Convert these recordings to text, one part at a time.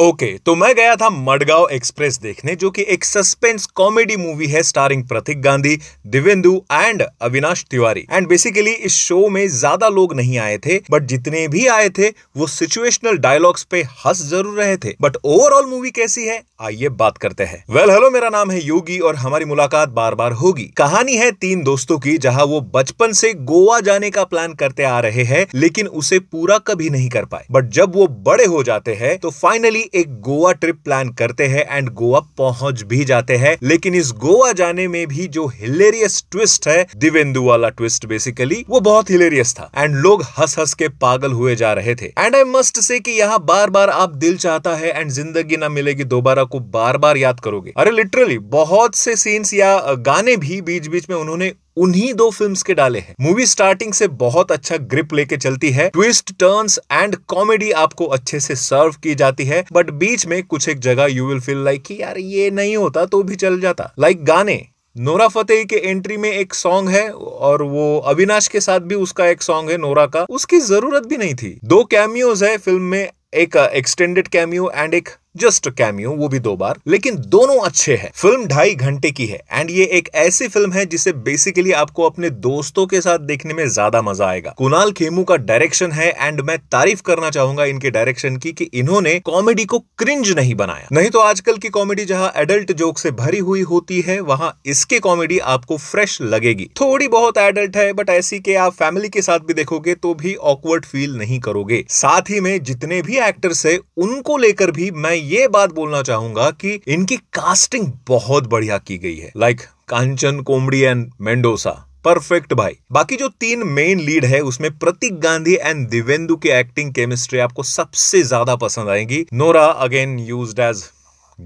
okay okay, तो मैं गया था मडगांव एक्सप्रेस देखने जो कि एक सस्पेंस कॉमेडी मूवी है starring Pratik Gandhi Divyendu and Avinash Tiwari and basically इस शो में ज्यादा लोग नहीं आए थे बट जितने भी आए थे वो सिचुएशनल डायलॉग्स पे हंस जरूर रहे थे बट ओवरऑल मूवी कैसी है आइए बात करते हैं वेल well, हेलो मेरा नाम है योगी और हमारी मुलाकात बार बार होगी कहानी है तीन दोस्तों की जहां वो बचपन से गोवा जाने का प्लान करते आ रहे हैं लेकिन उसे पूरा कभी नहीं कर पाए बट जब वो बड़े हो जाते हैं तो फाइनली एक गोवा ट्रिप प्लान करते हैं एंड गोवा पहुंच भी जाते हैं लेकिन इस गोवा जाने में भी जो हिलेरियस ट्विस्ट है दिवेंदु वाला ट्विस्ट बेसिकली वो बहुत हिलेरियस था एंड लोग हंस हंस के पागल हुए जा रहे थे एंड आई मस्ट से यहाँ बार बार आप दिल चाहता है एंड जिंदगी ना मिलेगी दोबारा को बार बार याद करोगे अरे लिटरली बहुत से सीन्स या गाने भी बीच बीच में उन्होंने उन्हीं दो फिल्म्स के डाले हैं मूवी स्टार्टिंग से बहुत अच्छा ग्रिप लेके चलती है ट्विस्ट टर्न्स एंड कॉमेडी आपको अच्छे से सर्व की जाती है बट बीच में कुछ एक जगह यू विल फील लाइक कि यार ये नहीं होता तो भी चल जाता लाइक like गाने नोरा फतेह के एंट्री में एक सॉन्ग है और वो अविनाश के साथ भी उसका एक सॉन्ग है नोरा का उसकी जरूरत भी नहीं थी दो कैमियोज है फिल्म में एक एक्सटेंडेड कैमियो एंड एक जस्ट कैमियो वो भी दो बार लेकिन दोनों अच्छे हैं फिल्म ढाई घंटे की है एंड ये एक ऐसी फिल्म है जिसे बेसिकली आपको अपने दोस्तों के साथ देखने में ज्यादा मजा आएगा कुणाल खेमू का डायरेक्शन है एंड मैं तारीफ करना चाहूंगा इनके डायरेक्शन की कि इन्होंने कॉमेडी को क्रिंज नहीं बनाया नहीं तो आजकल की कॉमेडी जहां एडल्ट जोक से भरी हुई होती है वहां इसके कॉमेडी आपको फ्रेश लगेगी थोड़ी बहुत एडल्ट है बट ऐसी के आप फैमिली के साथ भी देखोगे तो भी ऑकवर्ड फील नहीं करोगे साथ ही में जितने भी एक्टर्स है उनको लेकर भी मैं ये बात बोलना चाहूंगा कि इनकी कास्टिंग बहुत बढ़िया की गई है like like, Kanchan Komdi and Mendoza perfect भाई बाकी जो तीन मेन लीड है उसमें प्रतीक गांधी एंड दिवेंदु की एक्टिंग केमिस्ट्री आपको सबसे ज्यादा पसंद आएगी Nora again use as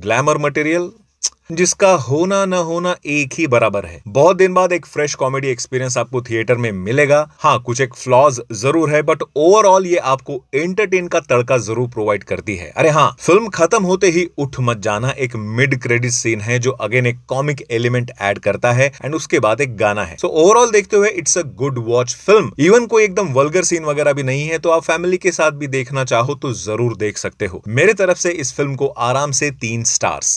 glamour material जिसका होना ना होना एक ही बराबर है बहुत दिन बाद एक फ्रेश कॉमेडी एक्सपीरियंस आपको थिएटर में मिलेगा हाँ कुछ एक फ्लॉज जरूर है बट ओवरऑल ये आपको एंटरटेन का तड़का जरूर प्रोवाइड करती है अरे हाँ फिल्म खत्म होते ही उठ मत जाना एक मिड क्रेडिट सीन है जो अगेन एक कॉमिक एलिमेंट एड करता है एंड उसके बाद एक गाना है सो so, ओवरऑल देखते हुए it's a good watch film even कोई एकदम वल्गर सीन वगैरह भी नहीं है तो आप फैमिली के साथ भी देखना चाहो तो जरूर देख सकते हो मेरे तरफ से इस फिल्म को आराम से तीन स्टार्स